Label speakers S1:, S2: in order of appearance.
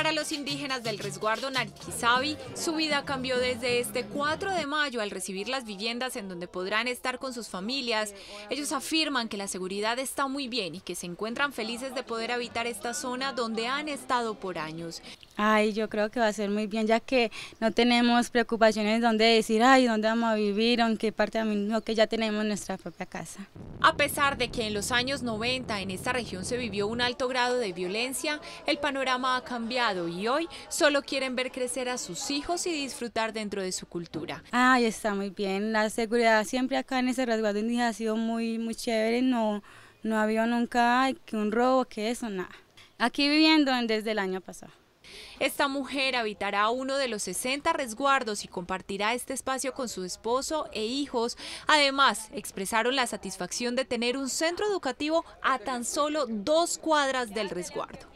S1: Para los indígenas del resguardo Narquizabi, su vida cambió desde este 4 de mayo al recibir las viviendas en donde podrán estar con sus familias. Ellos afirman que la seguridad está muy bien y que se encuentran felices de poder habitar esta zona donde han estado por años.
S2: Ay, yo creo que va a ser muy bien ya que no tenemos preocupaciones donde decir, ay, ¿dónde vamos a vivir? Aunque parte de mí no, que ya tenemos nuestra propia casa.
S1: A pesar de que en los años 90 en esta región se vivió un alto grado de violencia, el panorama ha cambiado y hoy solo quieren ver crecer a sus hijos y disfrutar dentro de su cultura.
S2: Ay, está muy bien. La seguridad siempre acá en ese resguardo indígena ha sido muy, muy chévere. No, no había nunca que un robo, que eso, nada. Aquí viviendo desde el año pasado.
S1: Esta mujer habitará uno de los 60 resguardos y compartirá este espacio con su esposo e hijos. Además, expresaron la satisfacción de tener un centro educativo a tan solo dos cuadras del resguardo.